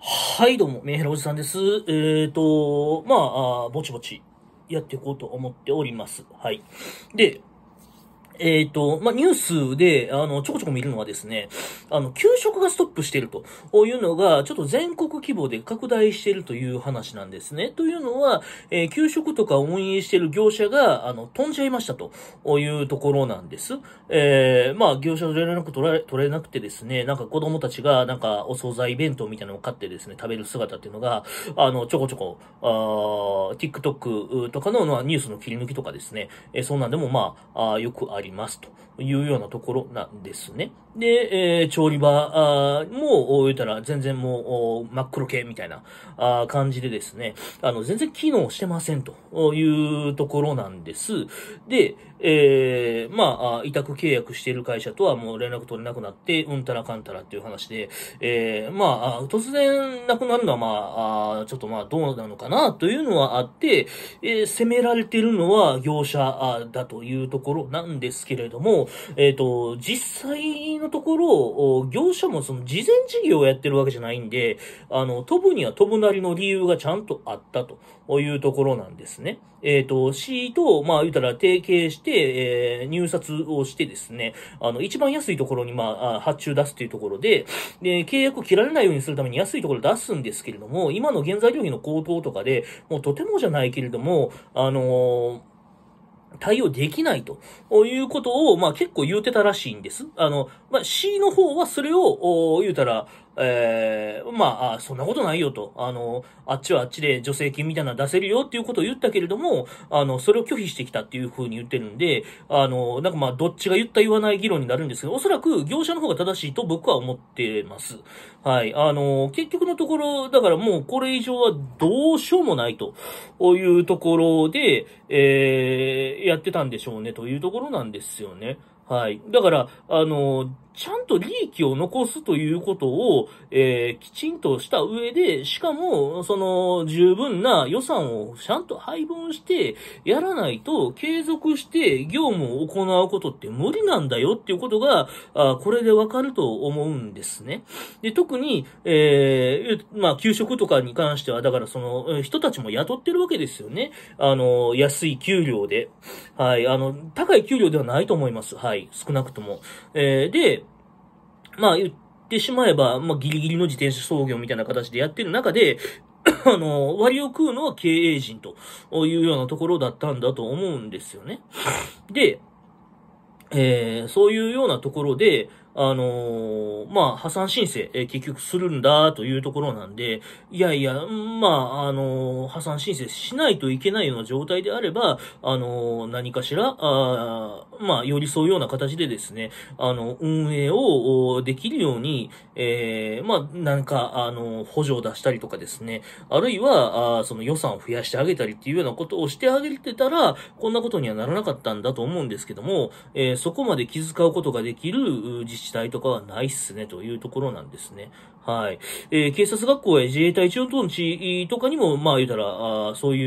はい、どうも、メンヘラおじさんです。えっ、ー、と、まあ、あぼちぼちやっていこうと思っております。はい。で、えっ、ー、と、まあ、ニュースで、あの、ちょこちょこ見るのはですね、あの、給食がストップしているというのが、ちょっと全国規模で拡大しているという話なんですね。というのは、えー、給食とか運営している業者が、あの、飛んじゃいましたというところなんです。えー、まあ、業者の連絡取れ、取れなくてですね、なんか子供たちが、なんか、お惣菜弁当みたいなのを買ってですね、食べる姿っていうのが、あの、ちょこちょこ、あ TikTok とかの、まあ、ニュースの切り抜きとかですね、えー、そんなんでも、まあ、あよくありいますというようなところなんですね。で、えー、調理場も、言うたら全然もう真っ黒系みたいなあ感じでですね、あの、全然機能してませんというところなんです。で、えー、まあ、委託契約している会社とはもう連絡取れなくなって、うんたらかんたらっていう話で、えー、まあ、突然なくなるのはまあ、ちょっとまあどうなのかなというのはあって、えー、責められてるのは業者だというところなんですですけれども、えっ、ー、と、実際のところ、業者もその事前事業をやってるわけじゃないんで、あの、飛ぶには飛ぶなりの理由がちゃんとあったというところなんですね。えっ、ー、と、市と、まあ言うたら提携して、えー、入札をしてですね、あの、一番安いところに、まあ、発注出すというところで、で、契約を切られないようにするために安いところ出すんですけれども、今の原材料費の高騰とかで、もうとてもじゃないけれども、あの対応できないということを、まあ結構言うてたらしいんです。あの、まあ C の方はそれを、言うたら、えー、まあ、そんなことないよと、あの、あっちはあっちで助成金みたいなの出せるよっていうことを言ったけれども、あの、それを拒否してきたっていうふうに言ってるんで、あの、なんかまあ、どっちが言った言わない議論になるんですけど、おそらく業者の方が正しいと僕は思ってます。はい。あの、結局のところ、だからもうこれ以上はどうしようもないというところで、えー、やってたんでしょうねというところなんですよね。はい。だから、あの、ちゃんと利益を残すということを、えー、きちんとした上で、しかも、その、十分な予算をちゃんと配分して、やらないと、継続して業務を行うことって無理なんだよっていうことが、あこれでわかると思うんですね。で、特に、えー、まあ、給食とかに関しては、だからその、人たちも雇ってるわけですよね。あの、安い給料で。はい、あの、高い給料ではないと思います。はい、少なくとも。えー、で、まあ言ってしまえば、まあギリギリの自転車操業みたいな形でやってる中で、あの、割を食うのは経営陣というようなところだったんだと思うんですよね。で、えー、そういうようなところで、あのー、まあ、破産申請、えー、結局するんだというところなんで、いやいや、まあ、あのー、破産申請しないといけないような状態であれば、あの何かしら、あまあ、寄り添うような形でですね、あの、運営をできるように、えまあ、なんか、あの補助を出したりとかですね、あるいは、あその予算を増やしてあげたりっていうようなことをしてあげてたら、こんなことにはならなかったんだと思うんですけども、えそこまで気遣うことができる自治自治体とかはないっすね、というところなんですね。はい。えー、警察学校や自衛隊一応等の地とかにも、まあ言うたら、あそうい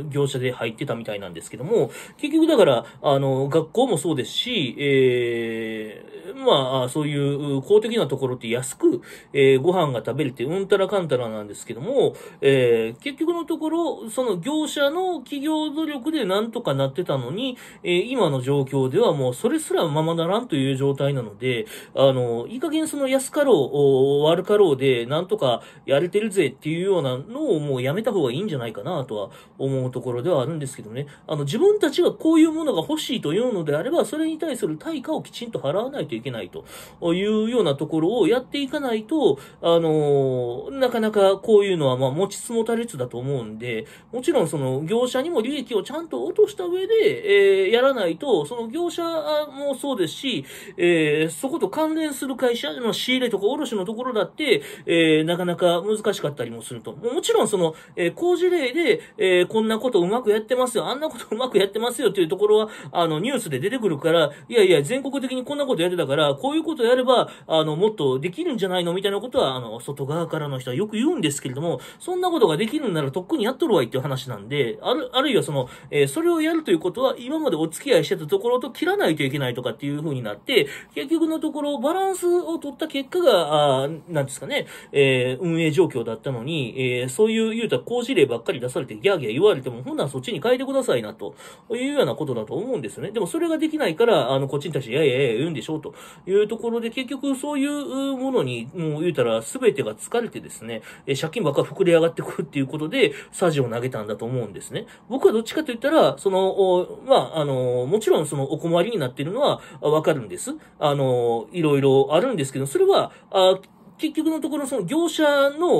う業者で入ってたみたいなんですけども、結局だから、あの、学校もそうですし、えー、まあ、そういう公的なところって安く、えー、ご飯が食べれて、うんたらかんたらなんですけども、えー、結局のところ、その業者の企業努力でなんとかなってたのに、えー、今の状況ではもうそれすらままならんという状態なので、あの、いい加減その安かろう、悪かろうで、なんとかやれてるぜっていうようなのをもうやめた方がいいんじゃないかなとは思うところではあるんですけどね。あの、自分たちがこういうものが欲しいというのであれば、それに対する対価をきちんと払わないといけない。いけないというようなところをやっていかないと、あのなかなかこういうのはまあ持ちつ持たれつだと思うんで、もちろんその業者にも利益をちゃんと落とした上で、えー、やらないと、その業者もそうですし、えー、そこと関連する会社の仕入れとか卸のところだって、えー、なかなか難しかったりもすると。もちろんその、えー、工事例で、えー、こんなことうまくやってますよ、あんなことうまくやってますよっていうところは、あの、ニュースで出てくるから、いやいや、全国的にこんなことやってたから、から、こういうことをやれば、あの、もっとできるんじゃないのみたいなことは、あの、外側からの人はよく言うんですけれども、そんなことができるんならとっくにやっとるわいっていう話なんで、ある、あるいはその、えー、それをやるということは、今までお付き合いしてたところと切らないといけないとかっていう風になって、結局のところ、バランスを取った結果が、あなんですかね、えー、運営状況だったのに、えー、そういう、言うたら、工事例ばっかり出されて、ギャーギャー言われても、ほんならそっちに変えてくださいな、というようなことだと思うんですよね。でも、それができないから、あの、こっちに対して、いやいやいや言うんでしょうと。いうところで、結局そういうものに、もう言うたら全てが疲れてですね、え借金ばっか膨れ上がってくるっていうことで、サジを投げたんだと思うんですね。僕はどっちかと言ったら、その、まあ、あの、もちろんそのお困りになっているのはわかるんです。あの、いろいろあるんですけど、それは、あ結局のところ、その業者の、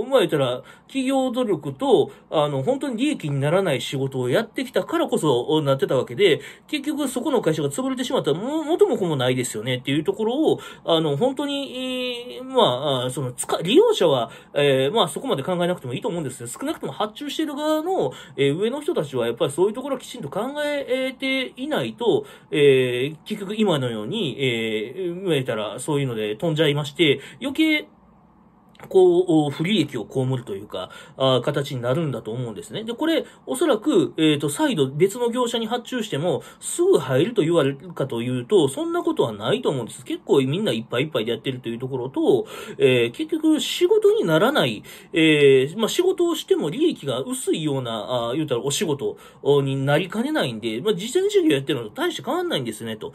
おまれたら、企業努力と、あの、本当に利益にならない仕事をやってきたからこそ、なってたわけで、結局そこの会社が潰れてしまったら、も、元も子もないですよねっていうところを、あの、本当に、まあ、その、使、利用者は、えー、まあそこまで考えなくてもいいと思うんですよ。少なくとも発注している側の、えー、上の人たちは、やっぱりそういうところをきちんと考えていないと、えー、結局今のように、えー、まえたら、そういうので飛んじゃいまして、余計 it こう、不利益を被るというか、あ形になるんだと思うんですね。で、これ、おそらく、えっ、ー、と、再度別の業者に発注しても、すぐ入ると言われるかというと、そんなことはないと思うんです。結構みんないっぱいいっぱいでやってるというところと、えー、結局、仕事にならない、えー、まあ、仕事をしても利益が薄いような、あ言うたらお仕事になりかねないんで、まあ、事前授業やってるのと大して変わんないんですね、と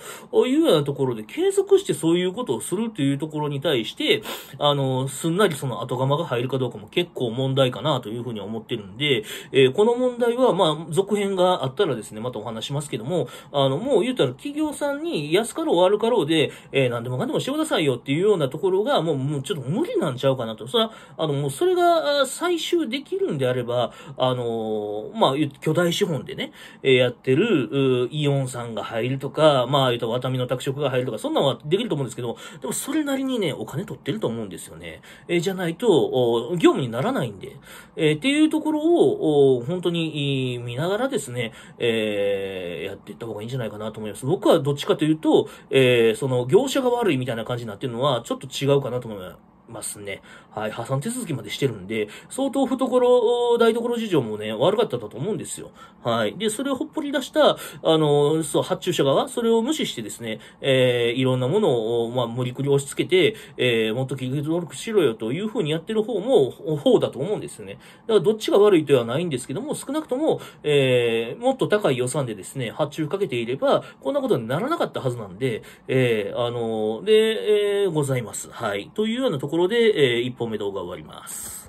いうようなところで、継続してそういうことをするというところに対して、あの、すんなりその後釜が入るかどうかも結構問題かなというふうに思ってるんで、えー、この問題は、まあ、続編があったらですね、またお話しますけども、あの、もう言うたら企業さんに安かろう悪かろうで、えー、何でもかんでもしてくださいよっていうようなところが、もう、もうちょっと無理なんちゃうかなと。それは、あの、もうそれが最終できるんであれば、あのー、まあ、巨大資本でね、えー、やってる、イオンさんが入るとか、まあ、言うと、渡タの拓殖が入るとか、そんなのはできると思うんですけど、でもそれなりにね、お金取ってると思うんですよね。えーじゃないと、業務にならないんで、えー、っていうところを、本当に見ながらですね、えー、やっていった方がいいんじゃないかなと思います。僕はどっちかというと、えー、その業者が悪いみたいな感じになってるのは、ちょっと違うかなと思います。ますね。はい。破産手続きまでしてるんで、相当懐、台所事情もね、悪かったと思うんですよ。はい。で、それをほっぽり出した、あの、そう、発注者側、それを無視してですね、えー、いろんなものを、まあ、無理くり押し付けて、えー、もっと気づ登録しろよというふうにやってる方も、方だと思うんですよね。だから、どっちが悪いとはないんですけども、少なくとも、えー、もっと高い予算でですね、発注かけていれば、こんなことにならなかったはずなんで、えー、あの、で、えー、ございます。はい。というようなところところで、えー、1本目動画終わります。